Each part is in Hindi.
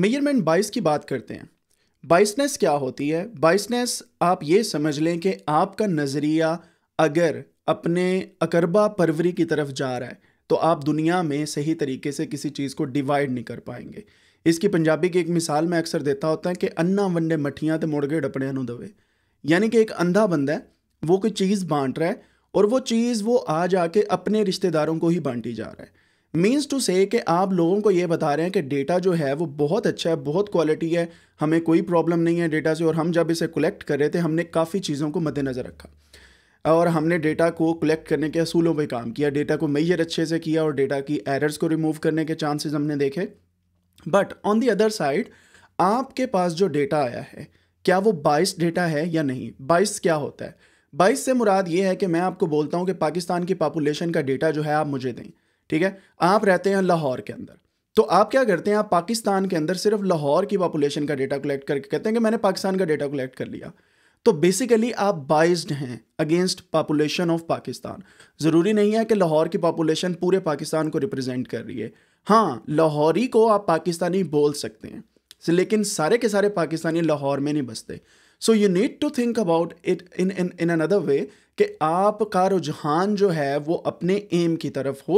मेजरमेंट बाइस की बात करते हैं बाइसनेस क्या होती है बाइसनेस आप ये समझ लें कि आपका नज़रिया अगर अपने अकरबा परवरी की तरफ जा रहा है तो आप दुनिया में सही तरीके से किसी चीज़ को डिवाइड नहीं कर पाएंगे इसकी पंजाबी की एक मिसाल मैं अक्सर देता होता है कि अन्ना वंडे मठियाँ तो मुड़ डपड़े डपड़िया दवे यानी कि एक अंधा बंदा है वो कोई चीज़ बांट रहा है और वो चीज़ वो आज आके अपने रिश्तेदारों को ही बांटी जा रहा है मीन्स टू से कि आप लोगों को ये बता रहे हैं कि डेटा जो है वो बहुत अच्छा है बहुत क्वालिटी है हमें कोई प्रॉब्लम नहीं है डेटा से और हम जब इसे कलेक्ट कर रहे थे हमने काफ़ी चीज़ों को मद्देनज़र रखा और हमने डेटा को कलेक्ट करने के असूलों पर काम किया डेटा को मैयर अच्छे से किया और डेटा की एरर्स को रिमूव करने के चांसेस हमने देखे but on the other side आपके पास जो डेटा आया है क्या वो बाइस डेटा है या नहीं बाइस क्या होता है बाइस से मुराद ये है कि मैं आपको बोलता हूँ कि पाकिस्तान की पॉपुलेशन का डेटा जो है आप मुझे दें ठीक है आप रहते हैं लाहौर के अंदर तो आप क्या करते हैं आप पाकिस्तान के अंदर सिर्फ लाहौर की पॉपुलेशन का डेटा कलेक्ट करके कहते हैं कि मैंने पाकिस्तान का डेटा कलेक्ट कर लिया तो बेसिकली आप बाइज्ड हैं अगेंस्ट पॉपुलेशन ऑफ पाकिस्तान ज़रूरी नहीं है कि लाहौर की पॉपुलेशन पूरे पाकिस्तान को रिप्रेजेंट कर रही है हाँ लाहौरी को आप पाकिस्तानी बोल सकते हैं लेकिन सारे के सारे पाकिस्तानी लाहौर में नहीं बसते so you need to think about it in in in another way कि आपका रुझान जो है वो अपने एम की तरफ हो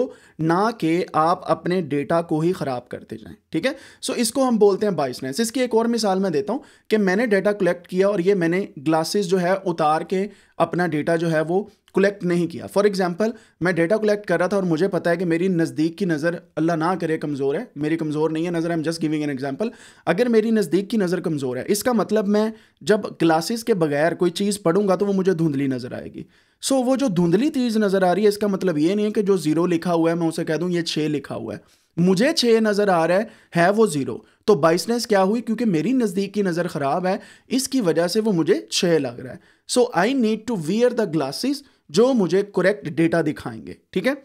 ना कि आप अपने डेटा को ही ख़राब करते जाएं ठीक है सो इसको हम बोलते हैं बाइसनेस इसकी एक और मिसाल मैं देता हूँ कि मैंने डेटा कलेक्ट किया और ये मैंने ग्लासेस जो है उतार के अपना डेटा जो है वो कलेक्ट नहीं किया फॉर एग्जाम्पल मैं डेटा कलेक्ट कर रहा था और मुझे पता है कि मेरी नज़दीक की नज़र अल्लाह ना करे कमज़ोर है मेरी कमज़ोर नहीं है नज़र I am just giving an example अगर मेरी नज़दीक की नज़र कमज़ोर है इसका मतलब मैं जब ग्लासेस के बगैर कोई चीज़ पढ़ूंगा तो वो मुझे धुंधली नज़र आएगी सो so, वो जो धुंधली चीज़ नज़र आ रही है इसका मतलब ये नहीं है कि जो ज़ीरो लिखा हुआ है मैं उसे कह दूँ ये छः लिखा हुआ है मुझे छः नज़र आ रहा है है वो ज़ीरो तो बाइसनेस क्या हुई क्योंकि मेरी नज़दीक की नज़र ख़राब है इसकी वजह से वो मुझे छः लग रहा है so I need to wear the glasses जो मुझे करेक्ट डेटा दिखाएंगे ठीक है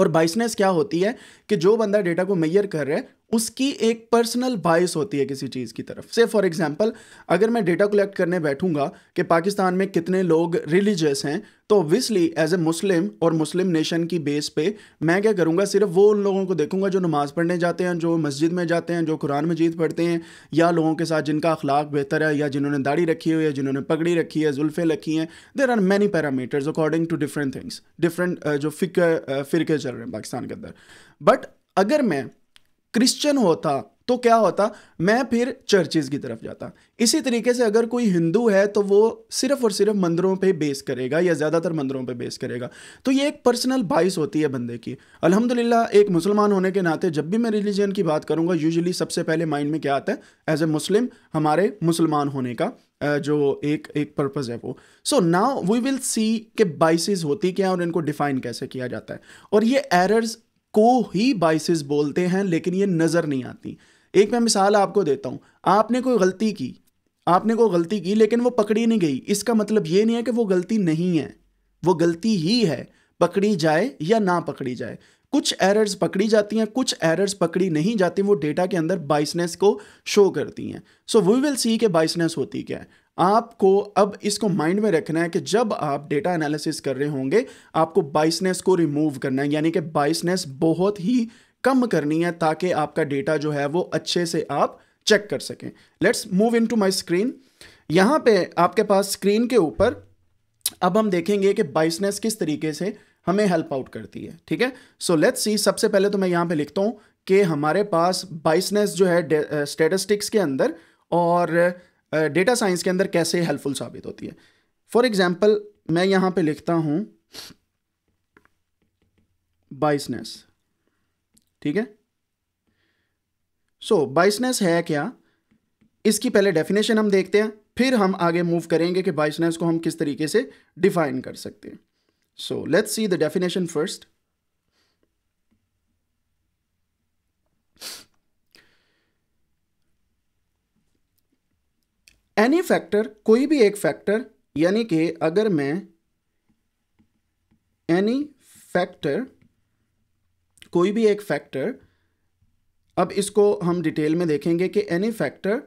और बाइसनेस क्या होती है कि जो बंदा डेटा को मैयर कर रहा है उसकी एक पर्सनल बायस होती है किसी चीज़ की तरफ से फॉर एग्जांपल अगर मैं डेटा कलेक्ट करने बैठूंगा कि पाकिस्तान में कितने लोग रिलीजियस हैं तो ऑब्वियसली एज ए मुस्लिम और मुस्लिम नेशन की बेस पे मैं क्या करूँगा सिर्फ वो उन लोगों को देखूंगा जो नमाज़ पढ़ने जाते हैं जो मस्जिद में जाते हैं जो कुरान मजीद पढ़ते हैं या लोगों के साथ जिनका अखलाक बेहतर है या जिन्होंने दाढ़ी रखी हुई है जिन्होंने पगड़ी रखी है जुल्फ़ें रखी हैं there are many parameters according to different things different जो फिक फिरके चल रहे हैं पाकिस्तान के अंदर बट अगर मैं क्रिश्चियन होता तो क्या होता मैं फिर चर्चेज की तरफ जाता इसी तरीके से अगर कोई हिंदू है तो वो सिर्फ और सिर्फ मंदिरों पे बेस करेगा या ज़्यादातर मंदिरों पे बेस करेगा तो ये एक पर्सनल बाइस होती है बंदे की अल्हम्दुलिल्लाह एक मुसलमान होने के नाते जब भी मैं रिलीजन की बात करूँगा यूजली सबसे पहले माइंड में क्या आता है एज ए मुस्लिम हमारे मुसलमान होने का जो एक एक पर्पज़ है वो so now we will see के बाइसिस होती क्या और इनको डिफाइन कैसे किया जाता है और ये एरर्स को ही बाइसिस बोलते हैं लेकिन ये नज़र नहीं आती एक मैं मिसाल आपको देता हूँ आपने कोई गलती की आपने कोई गलती की लेकिन वो पकड़ी नहीं गई इसका मतलब ये नहीं है कि वो गलती नहीं है वो गलती ही है पकड़ी जाए या ना पकड़ी जाए कुछ एरर्स पकड़ी जाती हैं कुछ एरर्स पकड़ी नहीं जाती वो डेटा के अंदर बाइसनेस को शो करती हैं सो वी विल सी के बाइसनेस होती क्या है आपको अब इसको माइंड में रखना है कि जब आप डेटा एनालिसिस कर रहे होंगे आपको बाइसनेस को रिमूव करना है यानी कि बाइसनेस बहुत ही कम करनी है ताकि आपका डेटा जो है वो अच्छे से आप चेक कर सकें let's move into my screen यहाँ पे आपके पास स्क्रीन के ऊपर अब हम देखेंगे कि बाइसनेस किस तरीके से हमें हेल्प आउट करती है ठीक है सो लेट्स सी सबसे पहले तो मैं यहाँ पे लिखता हूँ कि हमारे पास बाइसनेस जो है स्टेटिस्टिक्स के अंदर और डेटा साइंस के अंदर कैसे हेल्पफुल साबित होती है फॉर एग्जाम्पल मैं यहाँ पे लिखता हूँ बाइसनेस ठीक है सो so, बाइसनेस है क्या इसकी पहले डेफिनेशन हम देखते हैं फिर हम आगे मूव करेंगे कि बाइसनेस को हम किस तरीके से डिफाइन कर सकते हैं so let's see the definition first any factor कोई भी एक फैक्टर यानी कि अगर मैं एनी फैक्टर कोई भी एक फैक्टर अब इसको हम डिटेल में देखेंगे कि any factor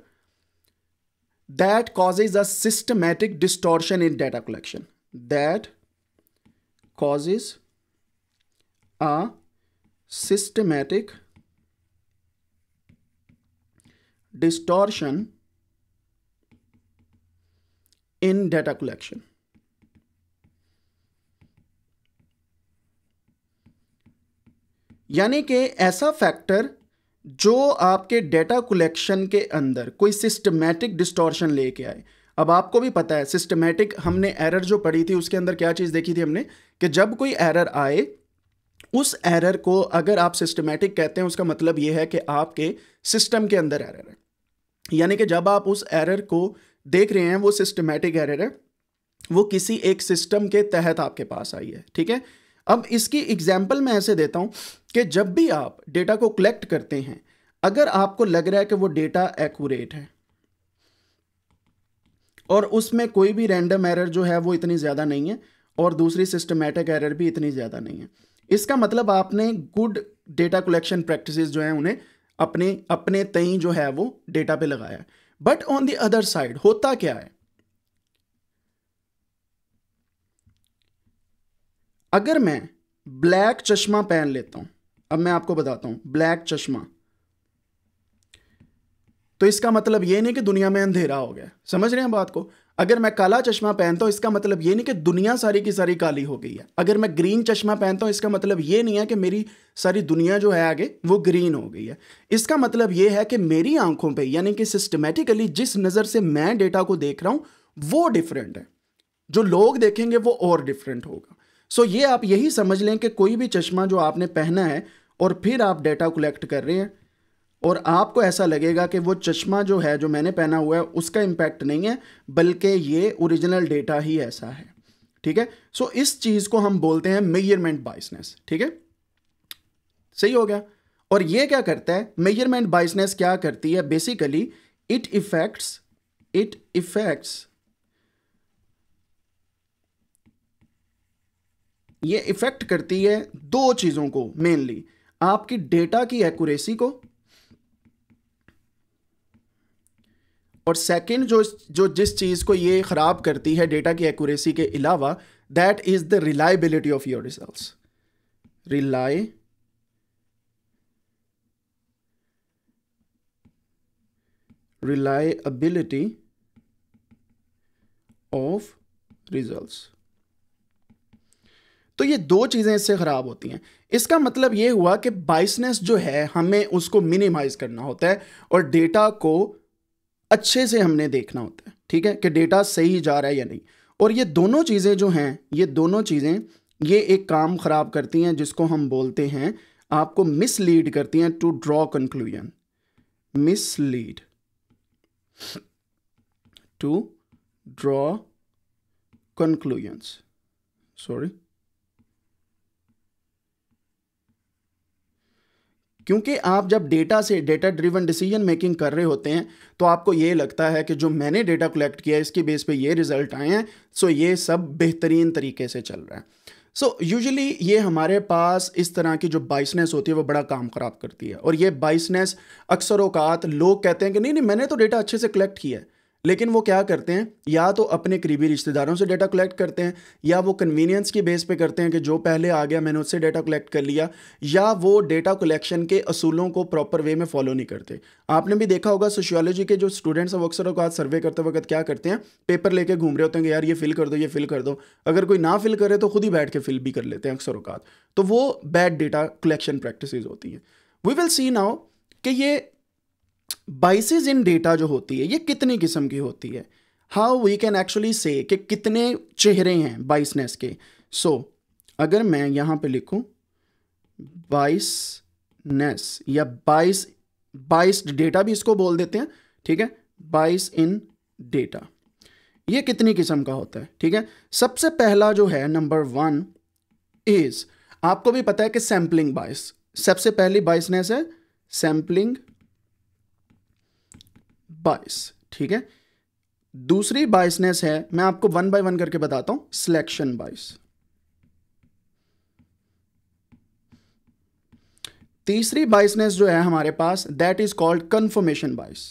that causes a systematic distortion in data collection that causes a systematic distortion in data collection. यानी कि ऐसा फैक्टर जो आपके डेटा कलेक्शन के अंदर कोई सिस्टमैटिक डिस्टॉर्शन लेके आए अब आपको भी पता है सिस्टमैटिक हमने एरर जो पढ़ी थी उसके अंदर क्या चीज़ देखी थी हमने कि जब कोई एरर आए उस एरर को अगर आप सिस्टमैटिक कहते हैं उसका मतलब यह है कि आपके सिस्टम के अंदर एरर है यानी कि जब आप उस एरर को देख रहे हैं वो सिस्टमेटिक एरर है वो किसी एक सिस्टम के तहत आपके पास आई है ठीक है अब इसकी एग्जाम्पल मैं ऐसे देता हूँ कि जब भी आप डेटा को कलेक्ट करते हैं अगर आपको लग रहा है कि वो डेटा एक्यूरेट है और उसमें कोई भी रैंडम एरर जो है वो इतनी ज़्यादा नहीं है और दूसरी सिस्टमेटिक एरर भी इतनी ज़्यादा नहीं है इसका मतलब आपने गुड डेटा कलेक्शन प्रैक्टिसेस जो हैं उन्हें अपने अपने तई जो है वो डेटा पे लगाया but on the other side होता क्या है अगर मैं ब्लैक चश्मा पहन लेता हूं अब मैं आपको बताता हूं ब्लैक चश्मा तो इसका मतलब यह नहीं कि दुनिया में अंधेरा हो गया समझ रहे हैं बात को अगर मैं काला चश्मा पहनता हूँ इसका मतलब ये नहीं कि दुनिया सारी की सारी काली हो गई है अगर मैं ग्रीन चश्मा पहनता हूँ इसका मतलब ये नहीं है कि मेरी सारी दुनिया जो है आगे वो ग्रीन हो गई है इसका मतलब ये है कि मेरी आंखों पे यानी कि सिस्टमेटिकली जिस नज़र से मैं डेटा को देख रहा हूँ वो डिफरेंट है जो लोग देखेंगे वो और डिफरेंट होगा सो ये आप यही समझ लें कि कोई भी चश्मा जो आपने पहना है और फिर आप डेटा कलेक्ट कर रहे हैं और आपको ऐसा लगेगा कि वो चश्मा जो है जो मैंने पहना हुआ है उसका इम्पैक्ट नहीं है बल्कि ये ओरिजिनल डेटा ही ऐसा है ठीक है सो so, इस चीज़ को हम बोलते हैं मेयरमेंट बाइसनेस ठीक है सही हो गया और ये क्या करता है मेजरमेंट बाइसनेस क्या करती है basically it affects it affects ये इफेक्ट करती है दो चीज़ों को मेनली आपकी डेटा की एक्यूरेसी को और सेकेंड जो जो जिस चीज़ को ये ख़राब करती है डेटा की एक्यूरेसी के अलावा that is the reliability of your result rely reliability of result तो ये दो चीज़ें इससे ख़राब होती हैं इसका मतलब ये हुआ कि बाइसनेस जो है हमें उसको मिनिमाइज करना होता है और डेटा को अच्छे से हमने देखना होता है ठीक है कि डेटा सही जा रहा है या नहीं और ये दोनों चीज़ें जो हैं ये दोनों चीज़ें ये एक काम ख़राब करती हैं जिसको हम बोलते हैं आपको मिसलीड करती हैं to draw conclusion mislead to draw conclusions sorry क्योंकि आप जब डेटा से डेटा ड्रिवन डिसीजन मेकिंग कर रहे होते हैं तो आपको ये लगता है कि जो मैंने डेटा कलेक्ट किया इसके बेस पे ये रिजल्ट आए हैं सो ये सब बेहतरीन तरीके से चल रहा है सो so, यूजली ये हमारे पास इस तरह की जो बाइसनेस होती है वो बड़ा काम ख़राब करती है और ये बाइसनेस अक्सर अवकात लोग कहते हैं कि नहीं नहीं मैंने तो डेटा अच्छे से कलेक्ट किया है लेकिन वो क्या करते हैं या तो अपने करीबी रिश्तेदारों से डाटा कलेक्ट करते हैं या वो कन्वीनियंस की बेस पे करते हैं कि जो पहले आ गया मैंने उससे डाटा कलेक्ट कर लिया या वो डाटा कलेक्शन के असूलों को प्रॉपर वे में फॉलो नहीं करते आपने भी देखा होगा सोशियोलॉजी के जो स्टूडेंट्स हैं वो अक्सर अवकात सर्वे करते वक्त क्या करते हैं पेपर लेके घूम रहे होते हैं यार ये फिल कर दो ये फिल कर दो अगर कोई ना फिल करे तो खुद ही बैठ के फिल भी कर लेते हैं अक्सर अवकात तो वो बैड डेटा कलेक्शन प्रैक्टिस होती हैं वी विल सी नाउ कि ये बाइसिस इन डेटा जो होती है ये कितनी किस्म की होती है हाउ वी कैन एक्चुअली से कि कितने चेहरे हैं बाइसनेस के सो so, अगर मैं यहाँ पे लिखूँ बाइसनेस या बाइस बाइस डेटा भी इसको बोल देते हैं ठीक है बाइस इन डेटा ये कितनी किस्म का होता है ठीक है सबसे पहला जो है नंबर वन इज़ आपको भी पता है कि सैम्पलिंग बाइस सबसे पहली बाइसनेस है सैम्पलिंग बाइस ठीक है दूसरी बाइसनेस है मैं आपको वन बाय वन करके बताता हूं सिलेक्शन बाइस तीसरी बाइसनेस जो है हमारे पास that is called confirmation bias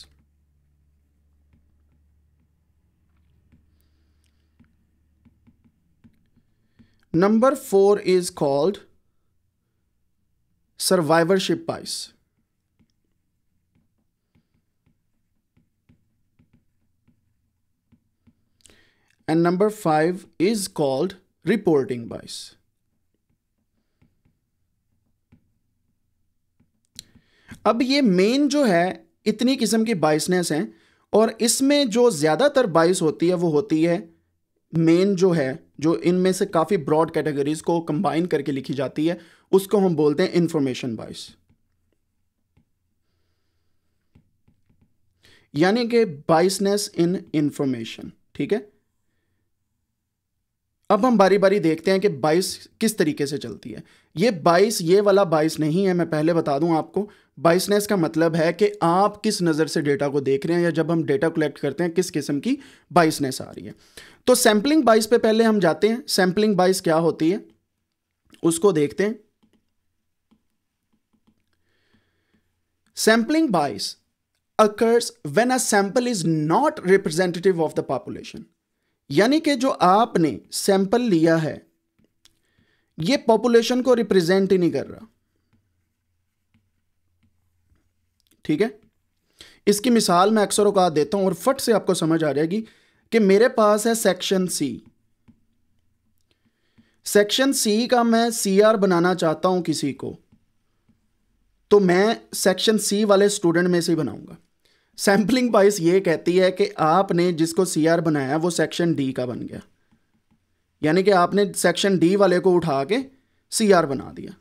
number four is called survivorship bias And number five is called reporting bias. अब ये मेन जो है इतनी किस्म की बाइसनेस हैं और इसमें जो ज़्यादातर बाइस होती है वो होती है मेन जो है जो इनमें से काफ़ी ब्रॉड कैटेगरीज को कंबाइन करके लिखी जाती है उसको हम बोलते हैं इंफॉर्मेशन बाइस यानी कि बाइसनेस इन इंफॉर्मेशन ठीक है अब हम बारी बारी देखते हैं कि बाइस किस तरीके से चलती है ये बाइस ये वाला बाइस नहीं है मैं पहले बता दूं आपको बाइसनेस का मतलब है कि आप किस नज़र से डेटा को देख रहे हैं या जब हम डेटा कलेक्ट करते हैं किस किस्म की बाइसनेस आ रही है तो सैम्पलिंग बाइस पे पहले हम जाते हैं सैम्पलिंग बाइस क्या होती है उसको देखते हैं sampling bias occurs when a sample is not representative of the population यानी कि जो आपने सैंपल लिया है ये पॉपुलेशन को रिप्रेजेंट ही नहीं कर रहा ठीक है इसकी मिसाल मैं अक्सर औकात देता हूं और फट से आपको समझ आ जाएगी कि मेरे पास है सेक्शन सी सेक्शन सी का मैं सी आर बनाना चाहता हूं किसी को तो मैं सेक्शन सी वाले स्टूडेंट में से ही बनाऊंगा सैम्पलिंग बाइस ये कहती है कि आपने जिसको सी बनाया वो सेक्शन डी का बन गया यानी कि आपने सेक्शन डी वाले को उठा के सी आर बना दिया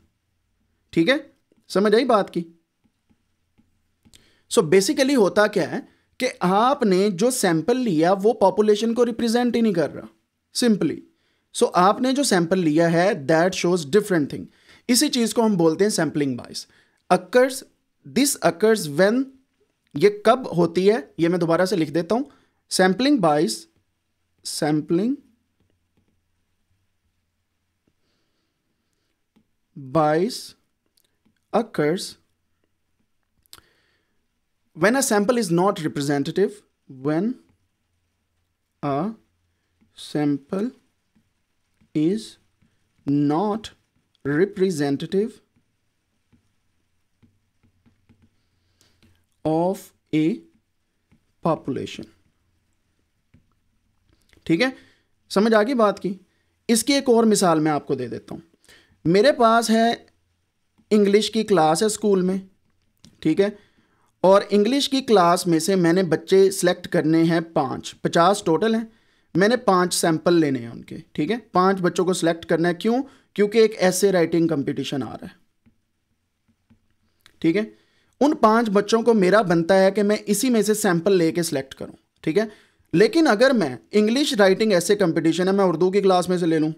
ठीक है समझ आई बात की सो so बेसिकली होता क्या है कि आपने जो सैंपल लिया वो पॉपुलेशन को रिप्रेजेंट ही नहीं कर रहा सिंपली सो so आपने जो सैंपल लिया है दैट शोज डिफरेंट थिंग इसी चीज़ को हम बोलते हैं sampling bias occurs this occurs when ये कब होती है ये मैं दोबारा से लिख देता हूं sampling bias sampling bias occurs when a sample is not representative when a sample is not representative of a population ठीक है समझ आ गई बात की इसकी एक और मिसाल मैं आपको दे देता हूं मेरे पास है इंग्लिश की क्लास है स्कूल में ठीक है और इंग्लिश की क्लास में से मैंने बच्चे सेलेक्ट करने हैं पांच पचास टोटल हैं मैंने पांच सैंपल लेने हैं उनके ठीक है पांच बच्चों को सिलेक्ट करना है क्यों क्योंकि एक ऐसे राइटिंग कंपटीशन आ रहा है ठीक है उन पांच बच्चों को मेरा बनता है कि मैं इसी में से सैंपल लेके सिलेक्ट करूं ठीक है लेकिन अगर मैं इंग्लिश राइटिंग ऐसे कंपटीशन है मैं उर्दू की क्लास में से ले लूं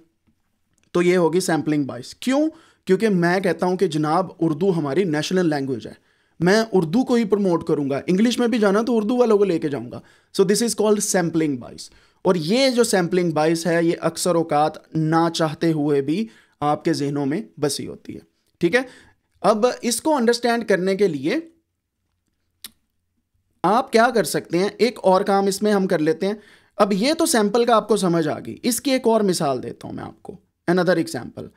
तो ये होगी सैम्पलिंग बाइस क्यों क्योंकि मैं कहता हूं कि जनाब उर्दू हमारी नेशनल लैंग्वेज है मैं उर्दू को ही प्रमोट करूंगा इंग्लिश में भी जाना तो उर्दू वालों को लेके जाऊंगा so this is called sampling bias और ये जो सैम्पलिंग बाइस है ये अक्सर औकात ना चाहते हुए भी आपके जहनों में बसी होती है ठीक है अब इसको अंडरस्टैंड करने के लिए आप क्या कर सकते हैं एक और काम इसमें हम कर लेते हैं अब ये तो सैंपल का आपको समझ आ गई इसकी एक और मिसाल देता हूं मैं आपको अनदर एग्जाम्पल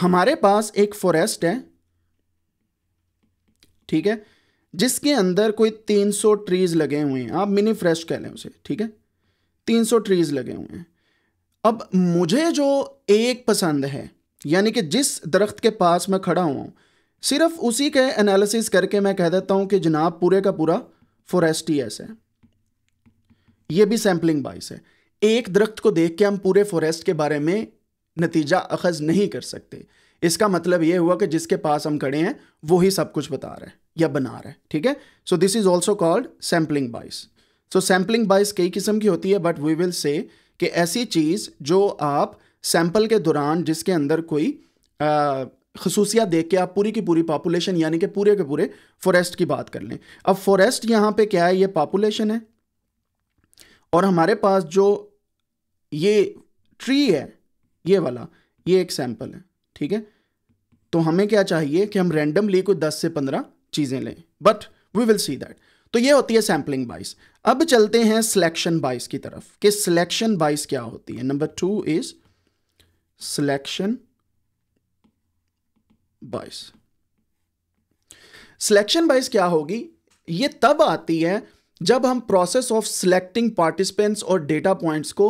हमारे पास एक फॉरेस्ट है ठीक है जिसके अंदर कोई 300 ट्रीज लगे हुए हैं आप मिनी फ्रेश कह लें उसे ठीक है 300 ट्रीज लगे हुए हैं अब मुझे जो एक पसंद है यानी कि जिस दरख्त के पास मैं खड़ा हुआ सिर्फ उसी के एनालिसिस करके मैं कह देता हूं कि जनाब पूरे का पूरा फॉरेस्ट ही ऐसे है ये भी सैम्पलिंग बाइस है एक दरख्त को देख के हम पूरे फॉरेस्ट के बारे में नतीजा अखज नहीं कर सकते इसका मतलब यह हुआ कि जिसके पास हम खड़े हैं वो ही सब कुछ बता रहे हैं या बना रहे हैं ठीक है so this is also called sampling bias so sampling बाइस कई किस्म की होती है बट वी विल से कि ऐसी चीज़ जो आप सैंपल के दौरान जिसके अंदर कोई खसूसियात देख के आप पूरी की पूरी पॉपुलेशन यानी कि पूरे के पूरे फॉरेस्ट की बात कर लें अब फॉरेस्ट यहाँ पे क्या है ये पॉपुलेशन है और हमारे पास जो ये ट्री है ये वाला ये एक सैंपल है ठीक है तो हमें क्या चाहिए कि हम रेंडमली कोई दस से पंद्रह चीज़ें लें but we will see that तो ये होती है सैम्पलिंग बाइस अब चलते हैं सिलेक्शन बाइस की तरफ कि सिलेक्शन बाइस क्या होती है number two is selection bias selection bias क्या होगी ये तब आती है जब हम प्रोसेस ऑफ सिलेक्टिंग पार्टिसिपेंट्स और डेटा पॉइंट्स को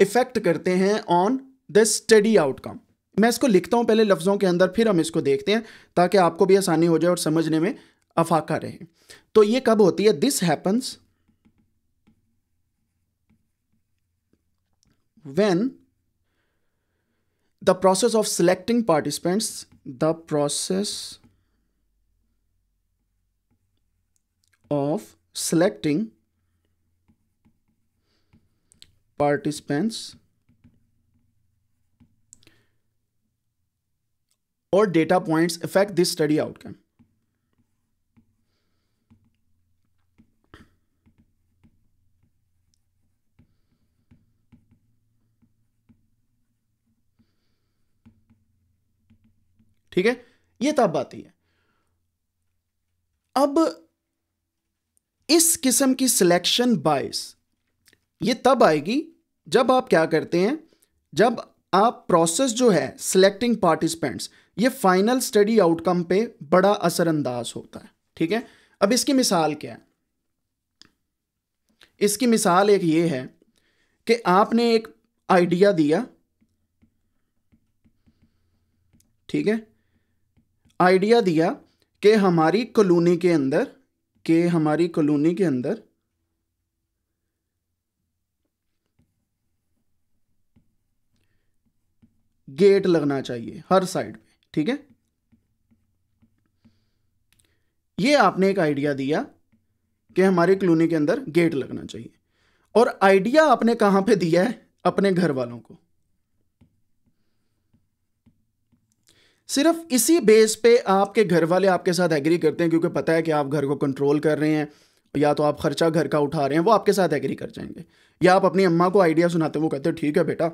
इफेक्ट करते हैं ऑन द स्टडी आउटकम मैं इसको लिखता हूं पहले लफ्ज़ों के अंदर फिर हम इसको देखते हैं ताकि आपको भी आसानी हो जाए और समझने में अफाका रहे तो ये कब होती है this happens when the process of selecting participants, the process of selecting participants or data points affect this study outcome. ठीक है ये तब तो आती है अब इस किस्म की सिलेक्शन बाइस ये तब आएगी जब आप क्या करते हैं जब आप प्रोसेस जो है सिलेक्टिंग पार्टिसिपेंट्स ये फाइनल स्टडी आउटकम पे बड़ा असरअंदाज होता है ठीक है अब इसकी मिसाल क्या है इसकी मिसाल एक ये है कि आपने एक आइडिया दिया ठीक है आइडिया दिया कि हमारी कॉलोनी के अंदर के हमारी कॉलोनी के अंदर गेट लगना चाहिए हर साइड पे ठीक है ये आपने एक आइडिया दिया कि हमारी कॉलोनी के अंदर गेट लगना चाहिए और आइडिया आपने कहां पे दिया है अपने घर वालों को सिर्फ इसी बेस पे आपके घर वाले आपके साथ एग्री करते हैं क्योंकि पता है कि आप घर को कंट्रोल कर रहे हैं या तो आप खर्चा घर का उठा रहे हैं वो आपके साथ एग्री कर जाएंगे या आप अपनी अम्मा को आइडिया सुनाते हैं वो कहते हैं ठीक है बेटा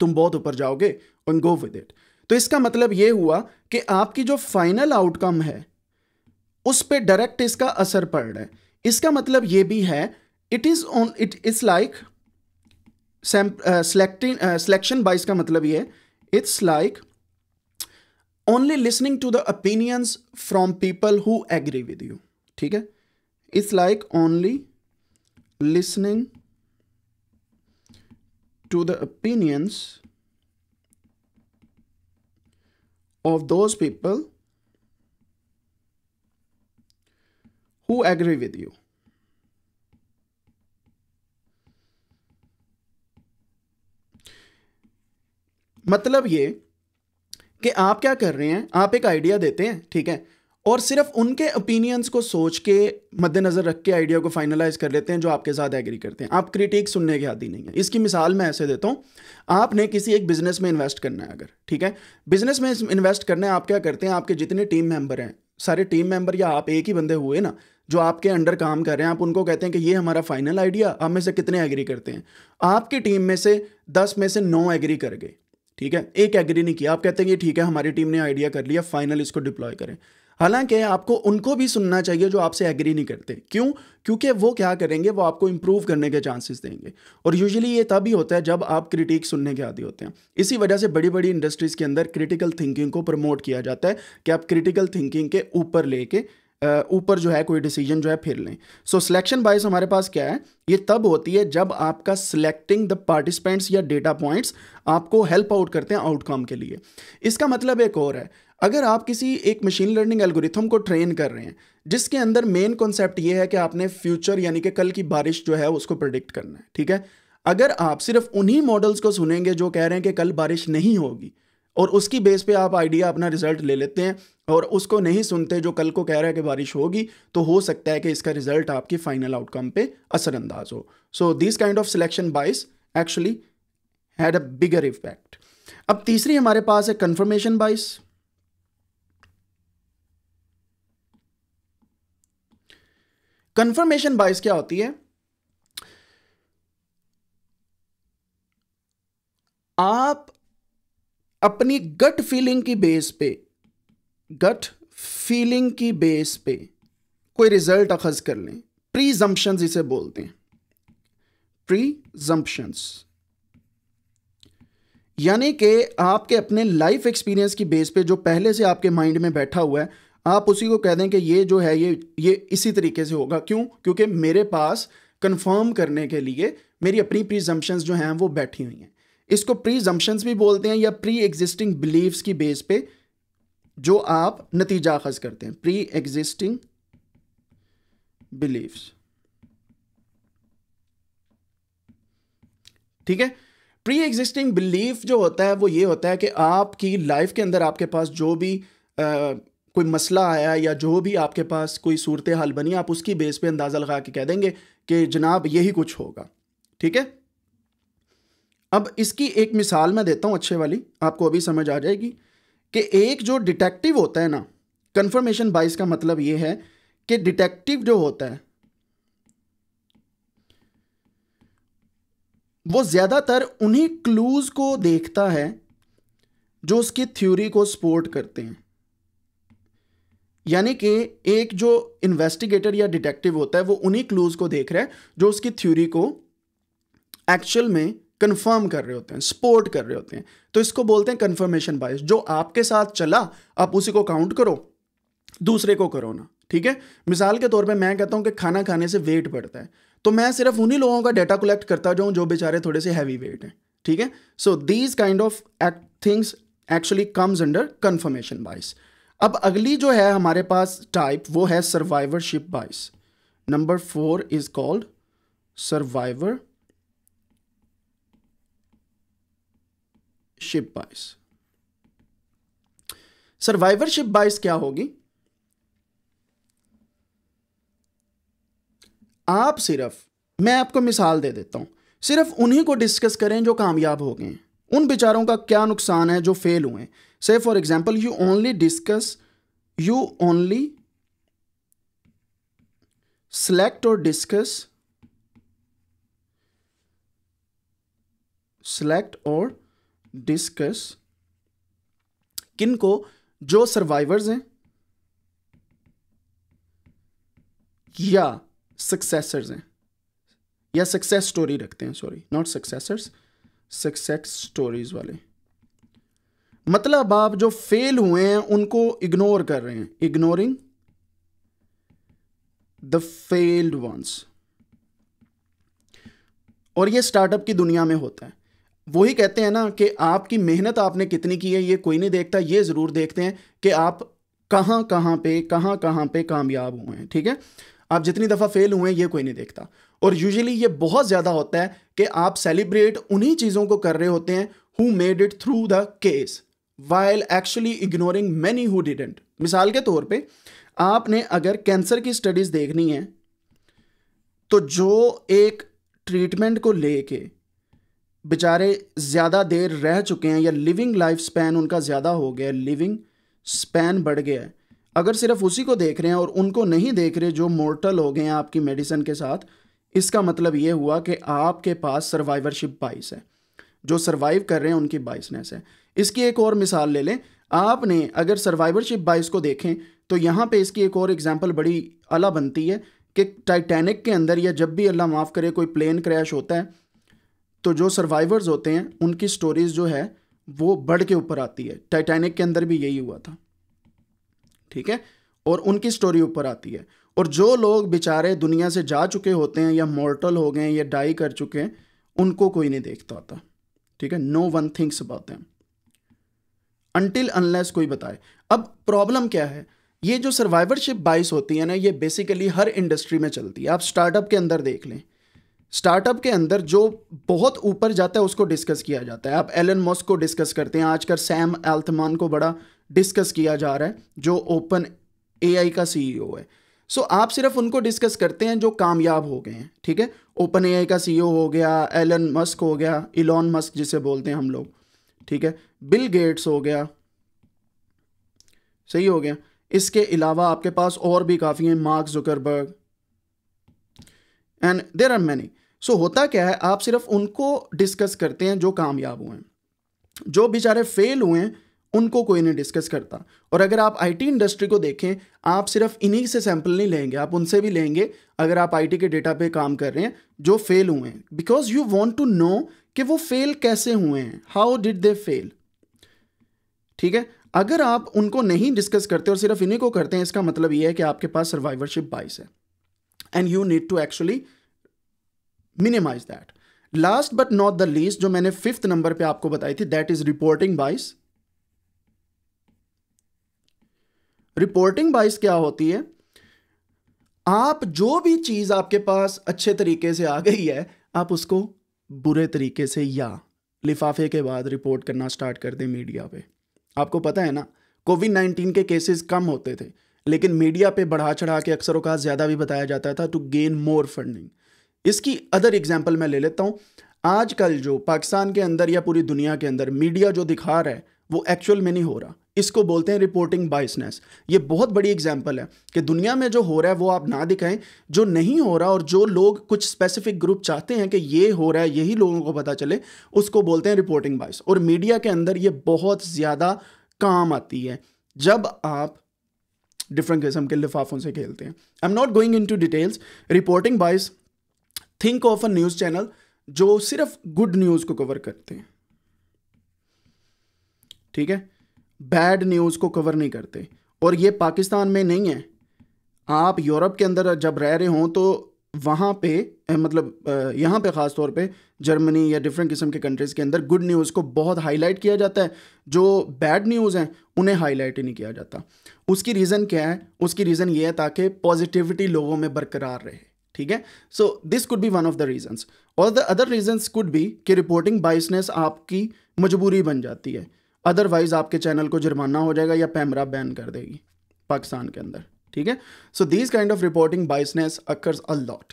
तुम बहुत ऊपर जाओगे उन गो विद इट तो इसका मतलब ये हुआ कि आपकी जो फाइनल आउटकम है उस पर डायरेक्ट इसका असर पड़ रहा है इसका मतलब ये भी है it is on it is like selecting selection bias का मतलब ये it's like like, only listening to the opinions from people who agree with you ठीक है it's like only listening to the opinions of those people who agree with you मतलब ये कि आप क्या कर रहे हैं आप एक आइडिया देते हैं ठीक है और सिर्फ उनके ओपिनियंस को सोच के मद्देनज़र रख के आइडिया को फाइनलाइज कर लेते हैं जो आपके साथ एग्री करते हैं आप क्रिटिक सुनने के आदि नहीं है इसकी मिसाल मैं ऐसे देता हूँ आपने किसी एक बिजनेस में इन्वेस्ट करना है अगर ठीक है बिजनेस में इन्वेस्ट करना है आप क्या करते हैं आपके जितने टीम मेंबर हैं सारे टीम मेंबर या आप एक ही बंदे हुए ना जो आपके अंडर काम कर रहे हैं आप उनको कहते हैं कि ये हमारा फाइनल आइडिया आप में से कितने एग्री करते हैं आपकी टीम में से दस में से नौ एग्री कर गए ठीक है एक एग्री नहीं किया आप कहते हैं कि ठीक है हमारी टीम ने आइडिया कर लिया फाइनल इसको डिप्लॉय करें हालांकि आपको उनको भी सुनना चाहिए जो आपसे एग्री नहीं करते क्यों क्योंकि वो क्या करेंगे वो आपको इम्प्रूव करने के चांसेस देंगे और यूजुअली ये तभी होता है जब आप क्रिटिक सुनने के आदि होते हैं इसी वजह से बड़ी बड़ी इंडस्ट्रीज़ के अंदर क्रिटिकल थिंकिंग को प्रमोट किया जाता है कि आप क्रिटिकल थिंकिंग के ऊपर लेके ऊपर जो है कोई डिसीजन जो है फिर लें सो सिलेक्शन बाइस हमारे पास क्या है ये तब होती है जब आपका सिलेक्टिंग द पार्टिसिपेंट्स या डेटा पॉइंट्स आपको हेल्प आउट करते हैं आउटकम के लिए इसका मतलब एक और है अगर आप किसी एक मशीन लर्निंग एल्गोरिथम को ट्रेन कर रहे हैं जिसके अंदर मेन कॉन्सेप्ट ये है कि आपने फ्यूचर यानी कि कल की बारिश जो है उसको प्रिडिक्ट करना है ठीक है अगर आप सिर्फ उन्हीं मॉडल्स को सुनेंगे जो कह रहे हैं कि कल बारिश नहीं होगी और उसकी बेस पे आप आइडिया अपना रिजल्ट ले लेते हैं और उसको नहीं सुनते जो कल को कह रहा है कि बारिश होगी तो हो सकता है कि इसका रिजल्ट आपकी फाइनल आउटकम पे असरअंदाज हो so this kind of selection bias actually had a bigger effect अब तीसरी हमारे पास है कंफर्मेशन बाइस कन्फर्मेशन बाइस क्या होती है आप अपनी गट फीलिंग की बेस पे गट फीलिंग की बेस पे कोई रिजल्ट अखज कर लें जम्पन्स इसे बोलते हैं प्री जम्पन्स यानी कि आपके अपने लाइफ एक्सपीरियंस की बेस पे जो पहले से आपके माइंड में बैठा हुआ है आप उसी को कह दें कि ये जो है ये ये इसी तरीके से होगा क्यों क्योंकि मेरे पास कंफर्म करने के लिए मेरी अपनी प्रिजम्पन्स जो हैं वो बैठी हुई हैं इसको प्री जम्पन्स भी बोलते हैं या प्री एग्जिस्टिंग बिलीव्स की बेस पे जो आप नतीजा अखज करते हैं प्री एग्जिस्टिंग बिलीव्स ठीक है प्री एग्जिस्टिंग बिलीफ जो होता है वो ये होता है कि आपकी लाइफ के अंदर आपके पास जो भी आ, कोई मसला आया या जो भी आपके पास कोई सूरत हाल बनी आप उसकी बेस पे अंदाज़ा लगा के कह देंगे कि जनाब यही कुछ होगा ठीक है अब इसकी एक मिसाल मैं देता हूँ अच्छे वाली आपको अभी समझ आ जाएगी कि एक जो डिटेक्टिव होता है ना कन्फर्मेशन बाइस का मतलब ये है कि डिटेक्टिव जो होता है वो ज़्यादातर उन्हीं क्लूज़ को देखता है जो उसकी थ्योरी को सपोर्ट करते हैं यानी कि एक जो इन्वेस्टिगेटर या डिटेक्टिव होता है वो उन्हीं क्लूज़ को देख रहा है जो उसकी थ्योरी को एक्चुअल में कंफर्म कर रहे होते हैं सपोर्ट कर रहे होते हैं तो इसको बोलते हैं कंफर्मेशन बायस जो आपके साथ चला आप उसी को काउंट करो दूसरे को करो ना ठीक है मिसाल के तौर पे मैं कहता हूँ कि खाना खाने से वेट बढ़ता है तो मैं सिर्फ उन्हीं लोगों का डाटा कलेक्ट करता जाऊँ जो बेचारे थोड़े से हैवी वेट हैं ठीक है so these kind of things actually comes under confirmation bias अब अगली जो है हमारे पास टाइप वो है survivorship bias number four is called survivorship bias survivorship bias क्या होगी आप सिर्फ मैं आपको मिसाल दे देता हूं सिर्फ उन्हीं को डिस्कस करें जो कामयाब हो गए उन बेचारों का क्या नुकसान है जो फेल हुए से for example you only discuss you only select और डिस्कस सेलेक्ट और डिस्कस किन को जो सर्वाइवर्स हैं या सक्सेसर्स हैं या सक्सेस स्टोरी रखते हैं sorry not successors success stories वाले मतलब आप जो फेल हुए हैं उनको इग्नोर कर रहे हैं इग्नोरिंग द फेल्ड वंस और ये स्टार्टअप की दुनिया में होता है वही कहते हैं ना कि आपकी मेहनत आपने कितनी की है ये कोई नहीं देखता ये ज़रूर देखते हैं कि आप कहाँ कहाँ पे कहाँ कहाँ पे कामयाब हुए हैं ठीक है आप जितनी दफ़ा फेल हुए हैं ये कोई नहीं देखता और यूजुअली ये बहुत ज़्यादा होता है कि आप सेलिब्रेट उन्हीं चीज़ों को कर रहे होते हैं who made it through the case while actually ignoring many who didn't मिसाल के तौर पर आपने अगर कैंसर की स्टडीज़ देखनी है तो जो एक ट्रीटमेंट को लेके बेचारे ज़्यादा देर रह चुके हैं या लिविंग लाइफ स्पैन उनका ज़्यादा हो गया है लिविंग स्पैन बढ़ गया है अगर सिर्फ उसी को देख रहे हैं और उनको नहीं देख रहे जो मोर्टल हो गए हैं आपकी मेडिसिन के साथ इसका मतलब ये हुआ कि आपके पास सर्वाइवरशिप बाइस है जो सर्वाइव कर रहे हैं उनकी बाइसनेस है इसकी एक और मिसाल ले लें आपने अगर सर्वाइवरशिप बाइस को देखें तो यहाँ पे इसकी एक और एग्जांपल बड़ी अला बनती है कि टाइटैनिक के अंदर या जब भी अल्लाह माफ़ करे कोई प्लेन क्रैश होता है तो जो सर्वाइवर्स होते हैं उनकी स्टोरीज जो है वो बढ़ के ऊपर आती है टाइटैनिक के अंदर भी यही हुआ था ठीक है और उनकी स्टोरी ऊपर आती है और जो लोग बेचारे दुनिया से जा चुके होते हैं या मॉर्टल हो गए या डाई कर चुके हैं उनको कोई नहीं देखता होता ठीक है no one thinks about them until unless कोई बताए अब प्रॉब्लम क्या है ये जो सर्वाइवरशिप बाइस होती है ना ये बेसिकली हर इंडस्ट्री में चलती है आप स्टार्टअप के अंदर देख लें स्टार्टअप के अंदर जो बहुत ऊपर जाता है उसको डिस्कस किया जाता है आप एलन मस्क को डिस्कस करते हैं आजकल सैम एल्थमान को बड़ा डिस्कस किया जा रहा है जो ओपन ए का सी e है सो so, आप सिर्फ उनको डिस्कस करते हैं जो कामयाब हो गए हैं ठीक है ओपन ए का सी e हो गया एलन मस्क हो गया इलॉन मस्क जिसे बोलते हैं हम लोग ठीक है बिल गेट्स हो गया सही हो गया इसके अलावा आपके पास और भी काफ़ी हैं Mark Zuckerberg and there are many so so, होता क्या है आप सिर्फ उनको डिस्कस करते हैं जो कामयाब हुए हैं जो बेचारे फेल हुए हैं उनको कोई नहीं डिस्कस करता और अगर आप आईटी इंडस्ट्री को देखें आप सिर्फ इन्हीं से सैंपल नहीं लेंगे आप उनसे भी लेंगे अगर आप आईटी के डेटा पे काम कर रहे हैं जो फेल हुए हैं because you want to know कि वो फेल कैसे हुए हैं हाउ डिड दे फेल ठीक है अगर आप उनको नहीं डिस्कस करते और सिर्फ इन्हीं को करते हैं इसका मतलब यह है कि आपके पास सर्वाइवरशिप बाइस है and you need to actually minimize that last but not the least जो मैंने फिफ्थ नंबर पे आपको बताई थी that is reporting bias reporting bias क्या होती है आप जो भी चीज आपके पास अच्छे तरीके से आ गई है आप उसको बुरे तरीके से या लिफाफे के बाद रिपोर्ट करना स्टार्ट कर दें मीडिया पे आपको पता है ना कोविड नाइन्टीन के केसेस कम होते थे लेकिन मीडिया पे बढ़ा चढ़ा के अक्सरों का ज़्यादा भी बताया जाता था टू गेन मोर फंडिंग इसकी अदर एग्जाम्पल मैं ले लेता हूँ आजकल जो पाकिस्तान के अंदर या पूरी दुनिया के अंदर मीडिया जो दिखा रहा है वो एक्चुअल में नहीं हो रहा इसको बोलते हैं रिपोर्टिंग बाइसनेस ये बहुत बड़ी एग्जाम्पल है कि दुनिया में जो हो रहा है वो आप ना दिखाएं जो नहीं हो रहा और जो लोग कुछ स्पेसिफिक ग्रुप चाहते हैं कि ये हो रहा है यही लोगों को पता चले उसको बोलते हैं रिपोर्टिंग बाइस और मीडिया के अंदर ये बहुत ज़्यादा काम आती है जब आप डिफरेंट किस्म के लिफाफों से खेलते हैं I am not going into details reporting bias think of a news channel जो सिर्फ गुड न्यूज को कवर करते हैं ठीक है बैड न्यूज को कवर नहीं करते और ये पाकिस्तान में नहीं है आप यूरोप के अंदर जब रह रहे हों तो वहाँ पे मतलब यहाँ पे ख़ास तौर पे जर्मनी या डिफरेंट किस्म के कंट्रीज़ के अंदर गुड न्यूज़ को बहुत हाईलाइट किया जाता है जो बैड न्यूज़ हैं उन्हें हाईलाइट ही नहीं किया जाता उसकी रीज़न क्या है उसकी रीज़न ये है ताकि पॉजिटिविटी लोगों में बरकरार रहे ठीक है so this could be one of the reasons और the other reasons could be कि रिपोर्टिंग बाइसनेस आपकी मजबूरी बन जाती है अदरवाइज आपके चैनल को जुर्माना हो जाएगा या पैमरा बैन कर देगी पाकिस्तान के अंदर ठीक है so these kind of reporting biasness occurs a lot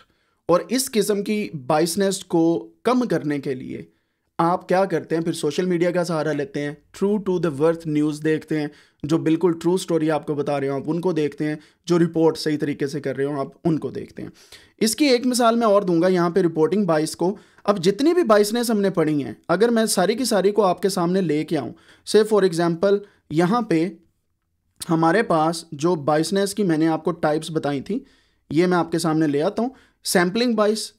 और इस किस्म की बाइसनेस को कम करने के लिए आप क्या करते हैं फिर सोशल मीडिया का सहारा लेते हैं true to the worth news देखते हैं जो बिल्कुल ट्रू स्टोरी आपको बता रहे हो आप उनको देखते हैं जो रिपोर्ट सही तरीके से कर रहे हो आप उनको देखते हैं इसकी एक मिसाल मैं और दूंगा यहाँ पे रिपोर्टिंग बाइस को अब जितनी भी बाइसनेस हमने पढ़ी हैं अगर मैं सारी की सारी को आपके सामने ले आऊँ से फॉर एग्ज़ाम्पल यहाँ पे हमारे पास जो बाइसनेस की मैंने आपको टाइप्स बताई थी ये मैं आपके सामने ले आता हूँ सैम्पलिंग बाइस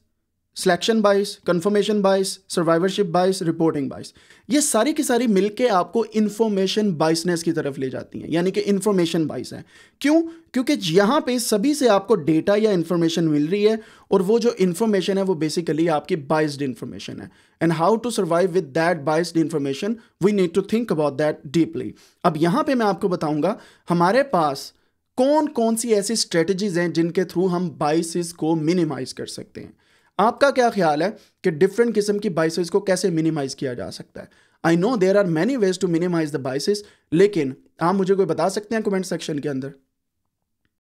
सिलेक्शन बाइस कंफर्मेशन बाइस सर्वाइवरशिप बाइस रिपोर्टिंग बाइस ये सारी की सारी मिलके आपको इन्फॉर्मेशन बाइसनेस की तरफ ले जाती हैं यानी कि इन्फॉर्मेशन बाइस है क्यों क्योंकि यहाँ पे सभी से आपको डेटा या इन्फॉर्मेशन मिल रही है और वो जो इन्फॉर्मेशन है वो बेसिकली आपकी बाइसड इन्फॉर्मेशन है and how to survive with that biased information we need to think about that deeply अब यहाँ पर मैं आपको बताऊँगा हमारे पास कौन कौन सी ऐसी स्ट्रेटजीज हैं जिनके थ्रू हम बाइसिस को मिनिमाइज कर सकते हैं आपका क्या ख्याल है कि डिफरेंट किस्म की बाइसेस को कैसे मिनिमाइज किया जा सकता है I know there are many ways to minimize the biases लेकिन आप मुझे कोई बता सकते हैं कमेंट सेक्शन के अंदर